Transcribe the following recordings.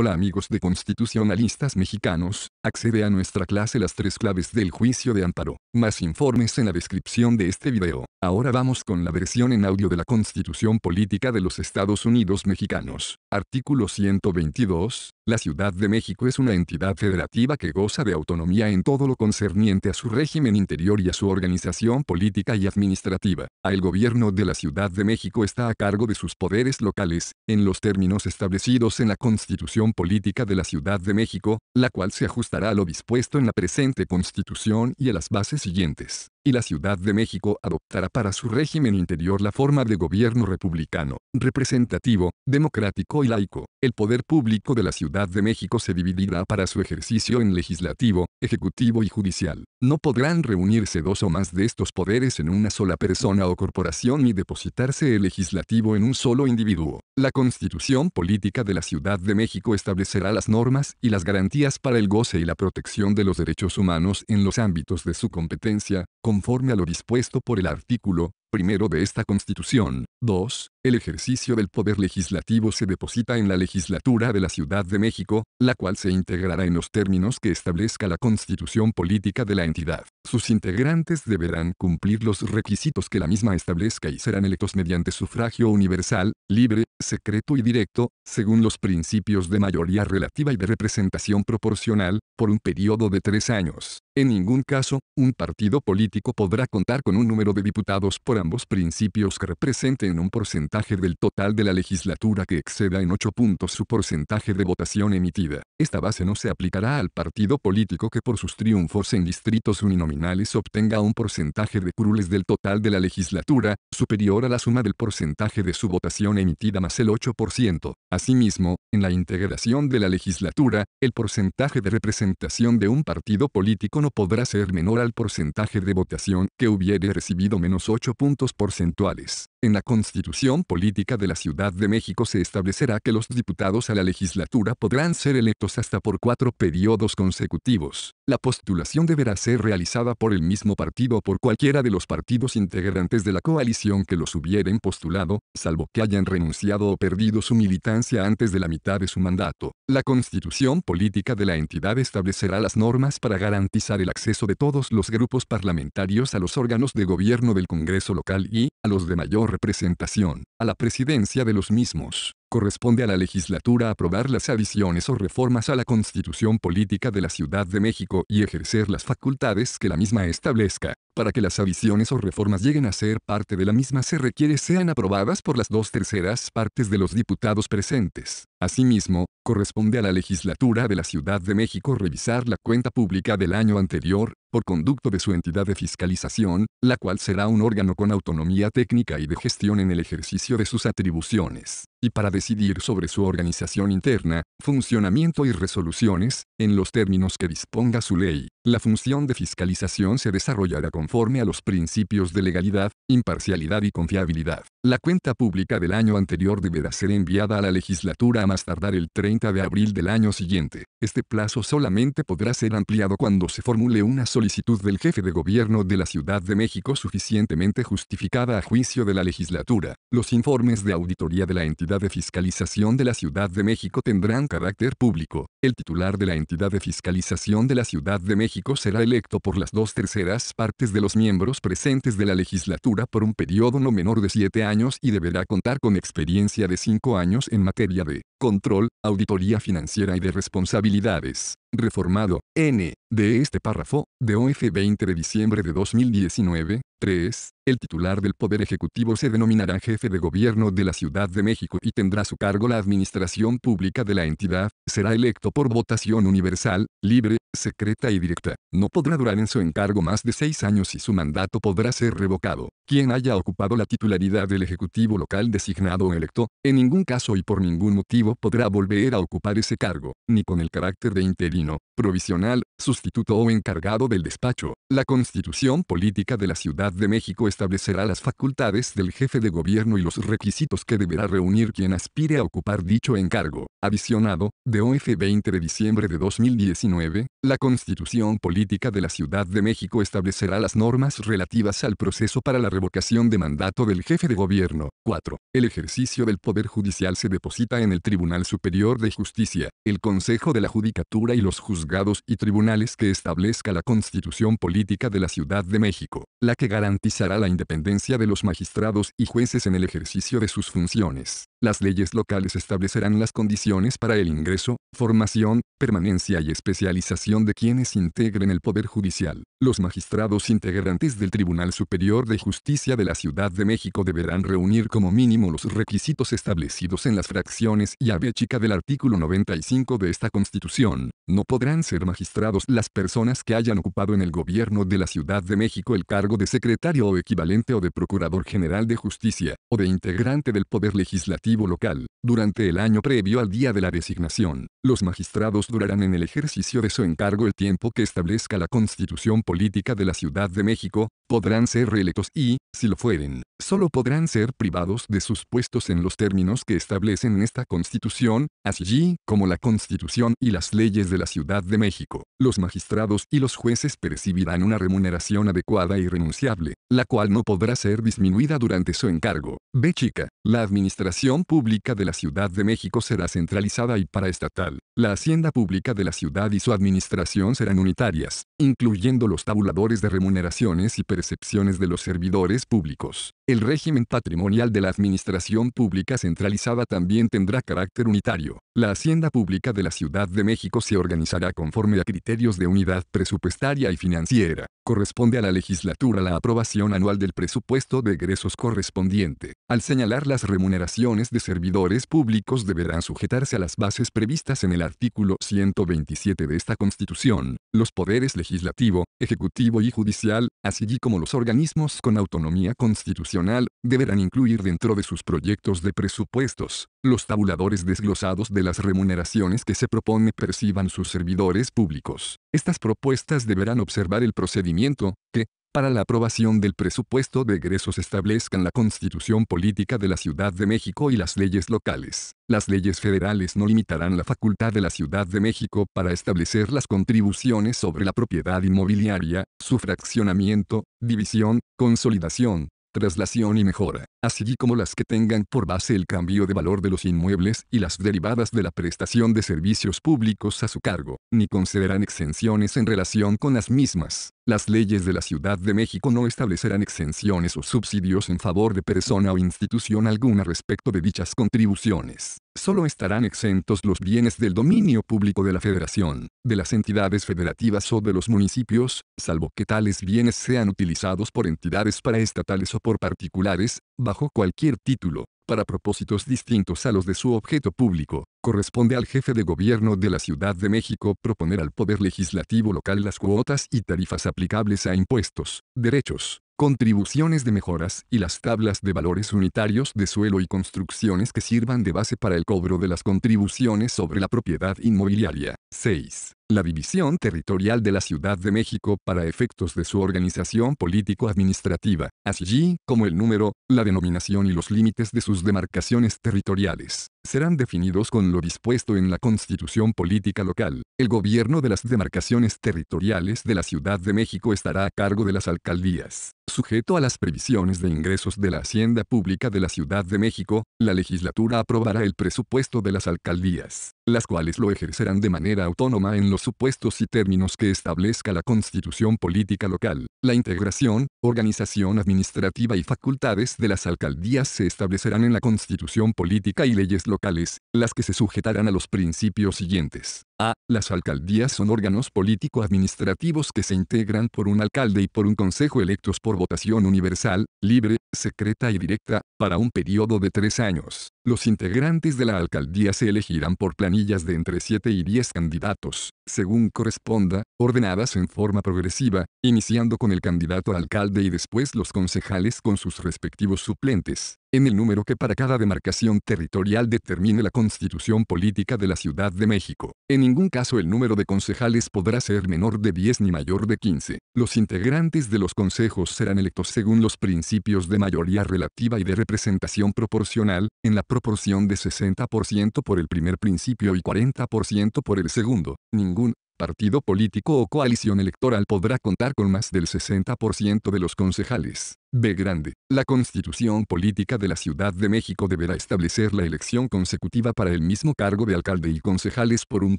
Hola amigos de constitucionalistas mexicanos, accede a nuestra clase Las tres claves del juicio de Amparo. Más informes en la descripción de este video. Ahora vamos con la versión en audio de la Constitución Política de los Estados Unidos Mexicanos. Artículo 122, la Ciudad de México es una entidad federativa que goza de autonomía en todo lo concerniente a su régimen interior y a su organización política y administrativa. El gobierno de la Ciudad de México está a cargo de sus poderes locales, en los términos establecidos en la Constitución Política de la Ciudad de México, la cual se ajustará a lo dispuesto en la presente Constitución y a las bases siguientes y la Ciudad de México adoptará para su régimen interior la forma de gobierno republicano, representativo, democrático y laico. El poder público de la Ciudad de México se dividirá para su ejercicio en legislativo, ejecutivo y judicial. No podrán reunirse dos o más de estos poderes en una sola persona o corporación ni depositarse el legislativo en un solo individuo. La Constitución Política de la Ciudad de México establecerá las normas y las garantías para el goce y la protección de los derechos humanos en los ámbitos de su competencia, conforme a lo dispuesto por el artículo primero de esta Constitución. 2. El ejercicio del poder legislativo se deposita en la legislatura de la Ciudad de México, la cual se integrará en los términos que establezca la constitución política de la entidad. Sus integrantes deberán cumplir los requisitos que la misma establezca y serán electos mediante sufragio universal, libre, secreto y directo, según los principios de mayoría relativa y de representación proporcional, por un periodo de tres años. En ningún caso, un partido político podrá contar con un número de diputados por ambos principios que representen un porcentaje del total de la legislatura que exceda en 8 puntos su porcentaje de votación emitida. Esta base no se aplicará al partido político que por sus triunfos en distritos uninominales obtenga un porcentaje de curules del total de la legislatura, superior a la suma del porcentaje de su votación emitida más el 8%. Asimismo, en la integración de la legislatura, el porcentaje de representación de un partido político no podrá ser menor al porcentaje de votación que hubiere recibido menos 8 puntos puntos porcentuales. En la Constitución Política de la Ciudad de México se establecerá que los diputados a la legislatura podrán ser electos hasta por cuatro periodos consecutivos. La postulación deberá ser realizada por el mismo partido o por cualquiera de los partidos integrantes de la coalición que los hubieren postulado, salvo que hayan renunciado o perdido su militancia antes de la mitad de su mandato. La Constitución Política de la entidad establecerá las normas para garantizar el acceso de todos los grupos parlamentarios a los órganos de gobierno del Congreso local y, a los de mayor representación, a la presidencia de los mismos. Corresponde a la legislatura aprobar las adiciones o reformas a la constitución política de la Ciudad de México y ejercer las facultades que la misma establezca. Para que las adiciones o reformas lleguen a ser parte de la misma se requiere sean aprobadas por las dos terceras partes de los diputados presentes. Asimismo, corresponde a la legislatura de la Ciudad de México revisar la cuenta pública del año anterior por conducto de su entidad de fiscalización, la cual será un órgano con autonomía técnica y de gestión en el ejercicio de sus atribuciones y para decidir sobre su organización interna, funcionamiento y resoluciones, en los términos que disponga su ley. La función de fiscalización se desarrollará conforme a los principios de legalidad, imparcialidad y confiabilidad. La cuenta pública del año anterior deberá ser enviada a la legislatura a más tardar el 30 de abril del año siguiente. Este plazo solamente podrá ser ampliado cuando se formule una solicitud del jefe de gobierno de la Ciudad de México suficientemente justificada a juicio de la legislatura. Los informes de auditoría de la entidad de fiscalización de la Ciudad de México tendrán carácter público. El titular de la entidad de fiscalización de la Ciudad de México será electo por las dos terceras partes de los miembros presentes de la legislatura por un periodo no menor de siete años y deberá contar con experiencia de cinco años en materia de control, auditoría financiera y de responsabilidades reformado, n, de este párrafo, de OF 20 de diciembre de 2019, 3, el titular del Poder Ejecutivo se denominará jefe de gobierno de la Ciudad de México y tendrá a su cargo la administración pública de la entidad, será electo por votación universal, libre, secreta y directa, no podrá durar en su encargo más de seis años y su mandato podrá ser revocado quien haya ocupado la titularidad del Ejecutivo local designado o electo, en ningún caso y por ningún motivo podrá volver a ocupar ese cargo, ni con el carácter de interino, provisional, sustituto o encargado del despacho. La Constitución Política de la Ciudad de México establecerá las facultades del jefe de gobierno y los requisitos que deberá reunir quien aspire a ocupar dicho encargo. Adicionado, de OF 20 de diciembre de 2019, la Constitución Política de la Ciudad de México establecerá las normas relativas al proceso para la revocación de mandato del jefe de gobierno. 4. El ejercicio del Poder Judicial se deposita en el Tribunal Superior de Justicia, el Consejo de la Judicatura y los juzgados y tribunales que establezca la Constitución Política de la Ciudad de México, la que garantizará la independencia de los magistrados y jueces en el ejercicio de sus funciones. Las leyes locales establecerán las condiciones para el ingreso, formación, permanencia y especialización de quienes integren el Poder Judicial. Los magistrados integrantes del Tribunal Superior de Justicia de la Ciudad de México deberán reunir como mínimo los requisitos establecidos en las fracciones y AB del artículo 95 de esta Constitución. No podrán ser magistrados las personas que hayan ocupado en el gobierno de la Ciudad de México el cargo de secretario o equivalente o de procurador general de justicia, o de integrante del Poder Legislativo local, durante el año previo al día de la designación. Los magistrados durarán en el ejercicio de su encargo el tiempo que establezca la Constitución Política de la Ciudad de México, podrán ser reelectos y, si lo fueren, solo podrán ser privados de sus puestos en los términos que establecen esta Constitución, así como la Constitución y las leyes de la Ciudad de México. Los magistrados y los jueces percibirán una remuneración adecuada y renunciable, la cual no podrá ser disminuida durante su encargo. B. Chica, la administración pública de la Ciudad de México será centralizada y paraestatal. La hacienda pública de la ciudad y su administración serán unitarias, incluyendo los tabuladores de remuneraciones y excepciones de los servidores públicos. El régimen patrimonial de la administración pública centralizada también tendrá carácter unitario. La Hacienda Pública de la Ciudad de México se organizará conforme a criterios de unidad presupuestaria y financiera. Corresponde a la legislatura la aprobación anual del presupuesto de egresos correspondiente. Al señalar las remuneraciones de servidores públicos deberán sujetarse a las bases previstas en el artículo 127 de esta Constitución. Los poderes legislativo, ejecutivo y judicial, así como los organismos con autonomía constitucional, deberán incluir dentro de sus proyectos de presupuestos los tabuladores desglosados de la las remuneraciones que se propone perciban sus servidores públicos. Estas propuestas deberán observar el procedimiento, que, para la aprobación del presupuesto de egresos establezcan la constitución política de la Ciudad de México y las leyes locales. Las leyes federales no limitarán la facultad de la Ciudad de México para establecer las contribuciones sobre la propiedad inmobiliaria, su fraccionamiento, división, consolidación, traslación y mejora, así como las que tengan por base el cambio de valor de los inmuebles y las derivadas de la prestación de servicios públicos a su cargo, ni concederán exenciones en relación con las mismas. Las leyes de la Ciudad de México no establecerán exenciones o subsidios en favor de persona o institución alguna respecto de dichas contribuciones. Solo estarán exentos los bienes del dominio público de la Federación, de las entidades federativas o de los municipios, salvo que tales bienes sean utilizados por entidades paraestatales o por particulares, bajo cualquier título, para propósitos distintos a los de su objeto público. Corresponde al jefe de gobierno de la Ciudad de México proponer al Poder Legislativo local las cuotas y tarifas aplicables a impuestos, derechos, contribuciones de mejoras y las tablas de valores unitarios de suelo y construcciones que sirvan de base para el cobro de las contribuciones sobre la propiedad inmobiliaria. 6. La división territorial de la Ciudad de México para efectos de su organización político-administrativa, así como el número, la denominación y los límites de sus demarcaciones territoriales, serán definidos con lo dispuesto en la Constitución Política Local. El gobierno de las demarcaciones territoriales de la Ciudad de México estará a cargo de las alcaldías, sujeto a las previsiones de ingresos de la Hacienda Pública de la Ciudad de México, la legislatura aprobará el presupuesto de las alcaldías, las cuales lo ejercerán de manera autónoma en los supuestos y términos que establezca la constitución política local. La integración, organización administrativa y facultades de las alcaldías se establecerán en la constitución política y leyes locales, las que se sujetarán a los principios siguientes. A. Las alcaldías son órganos político-administrativos que se integran por un alcalde y por un consejo electos por votación universal, libre, secreta y directa, para un periodo de tres años. Los integrantes de la alcaldía se elegirán por planillas de entre siete y diez candidatos, según corresponda, ordenadas en forma progresiva, iniciando con el candidato alcalde y después los concejales con sus respectivos suplentes en el número que para cada demarcación territorial determine la constitución política de la Ciudad de México. En ningún caso el número de concejales podrá ser menor de 10 ni mayor de 15. Los integrantes de los consejos serán electos según los principios de mayoría relativa y de representación proporcional, en la proporción de 60% por el primer principio y 40% por el segundo. Ningún partido político o coalición electoral podrá contar con más del 60% de los concejales. B. Grande. La Constitución Política de la Ciudad de México deberá establecer la elección consecutiva para el mismo cargo de alcalde y concejales por un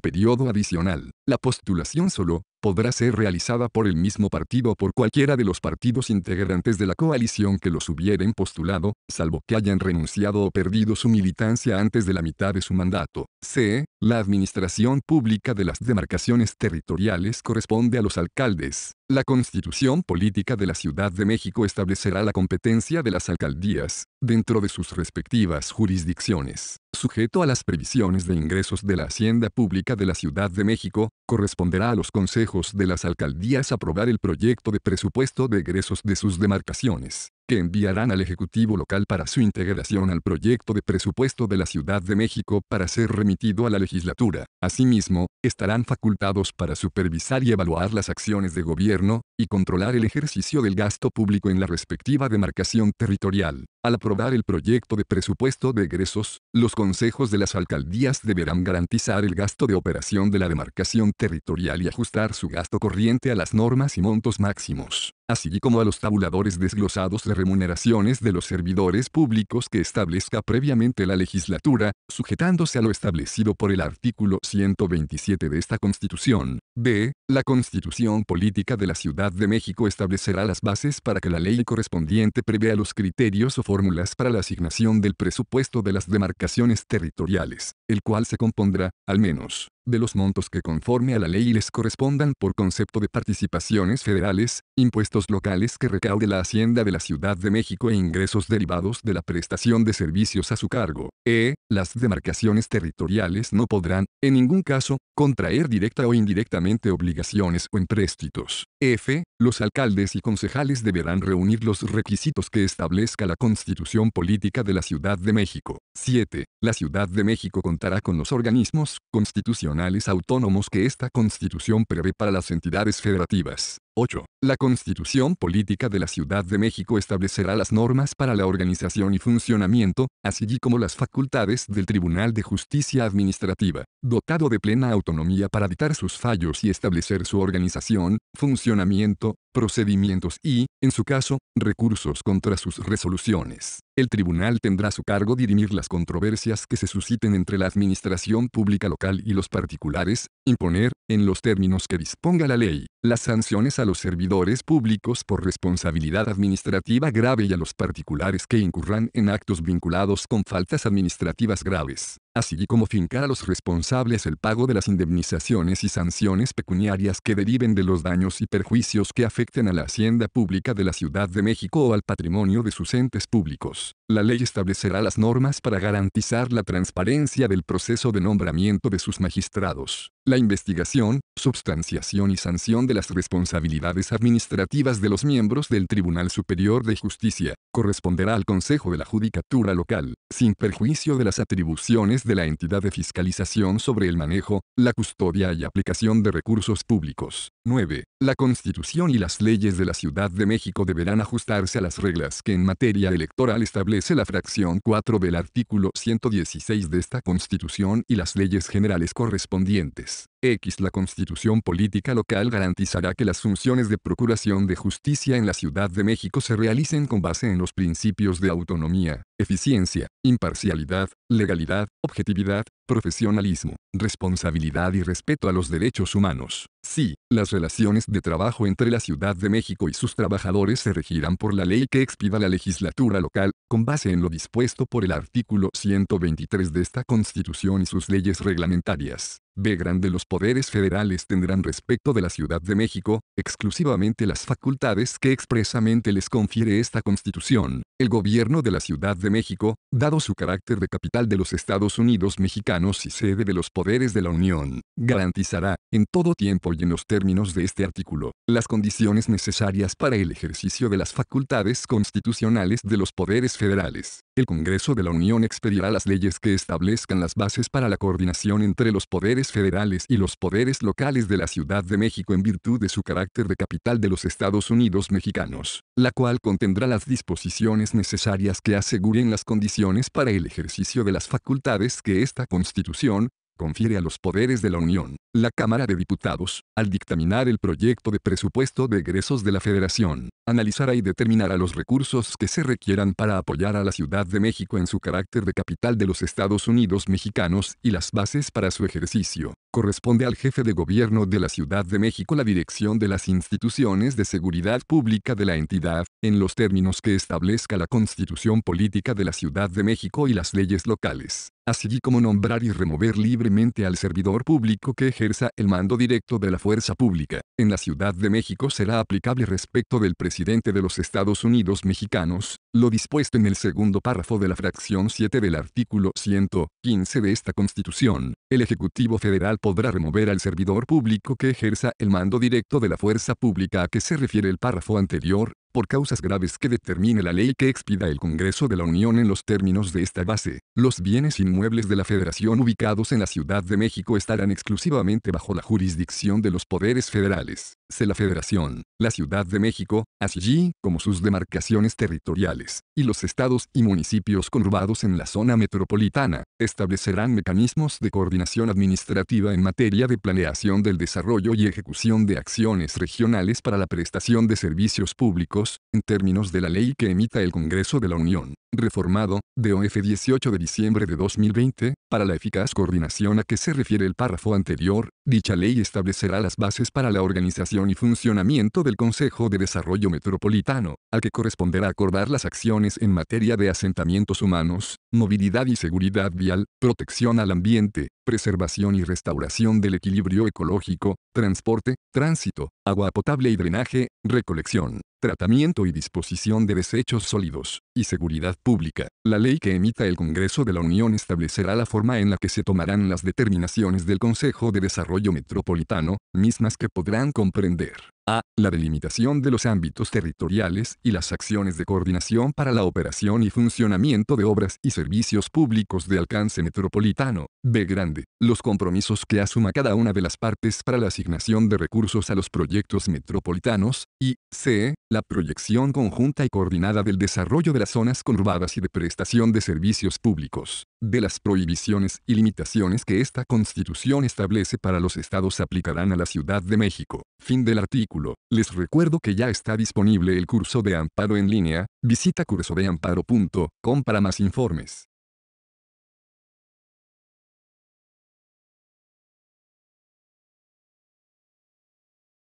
periodo adicional. La postulación solo, podrá ser realizada por el mismo partido o por cualquiera de los partidos integrantes de la coalición que los hubieren postulado, salvo que hayan renunciado o perdido su militancia antes de la mitad de su mandato. C. La administración pública de las demarcaciones territoriales corresponde a los alcaldes. La Constitución Política de la Ciudad de México establecerá la competencia de las alcaldías, dentro de sus respectivas jurisdicciones. Sujeto a las previsiones de ingresos de la Hacienda Pública de la Ciudad de México, corresponderá a los consejos de las alcaldías aprobar el proyecto de presupuesto de egresos de sus demarcaciones que enviarán al Ejecutivo local para su integración al proyecto de presupuesto de la Ciudad de México para ser remitido a la legislatura. Asimismo, estarán facultados para supervisar y evaluar las acciones de gobierno, y controlar el ejercicio del gasto público en la respectiva demarcación territorial. Al aprobar el proyecto de presupuesto de egresos, los consejos de las alcaldías deberán garantizar el gasto de operación de la demarcación territorial y ajustar su gasto corriente a las normas y montos máximos así como a los tabuladores desglosados de remuneraciones de los servidores públicos que establezca previamente la legislatura, sujetándose a lo establecido por el artículo 127 de esta Constitución. B. La Constitución Política de la Ciudad de México establecerá las bases para que la ley correspondiente prevea los criterios o fórmulas para la asignación del presupuesto de las demarcaciones territoriales, el cual se compondrá, al menos, de los montos que conforme a la ley les correspondan por concepto de participaciones federales, impuestos locales que recaude la Hacienda de la Ciudad de México e ingresos derivados de la prestación de servicios a su cargo. E. Las demarcaciones territoriales no podrán, en ningún caso, contraer directa o indirectamente obligaciones o empréstitos. F. Los alcaldes y concejales deberán reunir los requisitos que establezca la Constitución Política de la Ciudad de México. 7. La Ciudad de México contará con los organismos constitucionales autónomos que esta constitución prevé para las entidades federativas. 8. La Constitución Política de la Ciudad de México establecerá las normas para la organización y funcionamiento, así como las facultades del Tribunal de Justicia Administrativa, dotado de plena autonomía para dictar sus fallos y establecer su organización, funcionamiento, procedimientos y, en su caso, recursos contra sus resoluciones. El tribunal tendrá su cargo dirimir las controversias que se susciten entre la administración pública local y los particulares, imponer, en los términos que disponga la ley, las sanciones a los servidores públicos por responsabilidad administrativa grave y a los particulares que incurran en actos vinculados con faltas administrativas graves así como fincar a los responsables el pago de las indemnizaciones y sanciones pecuniarias que deriven de los daños y perjuicios que afecten a la hacienda pública de la Ciudad de México o al patrimonio de sus entes públicos. La ley establecerá las normas para garantizar la transparencia del proceso de nombramiento de sus magistrados, la investigación, substanciación y sanción de las responsabilidades administrativas de los miembros del Tribunal Superior de Justicia, corresponderá al Consejo de la Judicatura Local, sin perjuicio de las atribuciones de la entidad de fiscalización sobre el manejo, la custodia y aplicación de recursos públicos. 9. La Constitución y las leyes de la Ciudad de México deberán ajustarse a las reglas que en materia electoral establece la fracción 4 del artículo 116 de esta Constitución y las leyes generales correspondientes. X. La Constitución Política Local garantizará que las funciones de procuración de justicia en la Ciudad de México se realicen con base en los principios de autonomía, eficiencia, imparcialidad, legalidad, objetividad, profesionalismo, responsabilidad y respeto a los derechos humanos. Sí, las relaciones de trabajo entre la Ciudad de México y sus trabajadores se regirán por la ley que expida la legislatura local, con base en lo dispuesto por el artículo 123 de esta Constitución y sus leyes reglamentarias. B. Grande los poderes federales tendrán respecto de la Ciudad de México, exclusivamente las facultades que expresamente les confiere esta Constitución. El gobierno de la Ciudad de México, dado su carácter de capital de los Estados Unidos mexicanos y sede de los poderes de la Unión, garantizará, en todo tiempo y en los términos de este artículo, las condiciones necesarias para el ejercicio de las facultades constitucionales de los poderes federales el Congreso de la Unión expedirá las leyes que establezcan las bases para la coordinación entre los poderes federales y los poderes locales de la Ciudad de México en virtud de su carácter de capital de los Estados Unidos mexicanos, la cual contendrá las disposiciones necesarias que aseguren las condiciones para el ejercicio de las facultades que esta Constitución, confiere a los poderes de la Unión, la Cámara de Diputados, al dictaminar el proyecto de presupuesto de egresos de la Federación, analizará y determinará los recursos que se requieran para apoyar a la Ciudad de México en su carácter de capital de los Estados Unidos mexicanos y las bases para su ejercicio corresponde al jefe de gobierno de la Ciudad de México la dirección de las instituciones de seguridad pública de la entidad, en los términos que establezca la Constitución Política de la Ciudad de México y las leyes locales, así como nombrar y remover libremente al servidor público que ejerza el mando directo de la fuerza pública. En la Ciudad de México será aplicable respecto del presidente de los Estados Unidos mexicanos, lo dispuesto en el segundo párrafo de la fracción 7 del artículo 115 de esta Constitución. El Ejecutivo Federal podrá remover al servidor público que ejerza el mando directo de la fuerza pública a que se refiere el párrafo anterior, por causas graves que determine la ley que expida el Congreso de la Unión en los términos de esta base, los bienes inmuebles de la Federación ubicados en la Ciudad de México estarán exclusivamente bajo la jurisdicción de los poderes federales, se la Federación, la Ciudad de México, así como sus demarcaciones territoriales, y los estados y municipios conurbados en la zona metropolitana, establecerán mecanismos de coordinación administrativa en materia de planeación del desarrollo y ejecución de acciones regionales para la prestación de servicios públicos en términos de la ley que emita el Congreso de la Unión, reformado, OF 18 de diciembre de 2020, para la eficaz coordinación a que se refiere el párrafo anterior, dicha ley establecerá las bases para la organización y funcionamiento del Consejo de Desarrollo Metropolitano, al que corresponderá acordar las acciones en materia de asentamientos humanos, movilidad y seguridad vial, protección al ambiente, preservación y restauración del equilibrio ecológico, transporte, tránsito, agua potable y drenaje, recolección, tratamiento y disposición de desechos sólidos, y seguridad pública. La ley que emita el Congreso de la Unión establecerá la forma en la que se tomarán las determinaciones del Consejo de Desarrollo Metropolitano, mismas que podrán comprender a. La delimitación de los ámbitos territoriales y las acciones de coordinación para la operación y funcionamiento de obras y servicios públicos de alcance metropolitano. B. Grande. Los compromisos que asuma cada una de las partes para la asignación de recursos a los proyectos metropolitanos. Y C. La proyección conjunta y coordinada del desarrollo de las zonas conurbadas y de prestación de servicios públicos, de las prohibiciones y limitaciones que esta constitución establece para los estados aplicarán a la Ciudad de México. Fin del artículo. Les recuerdo que ya está disponible el curso de amparo en línea, visita cursodeamparo.com para más informes.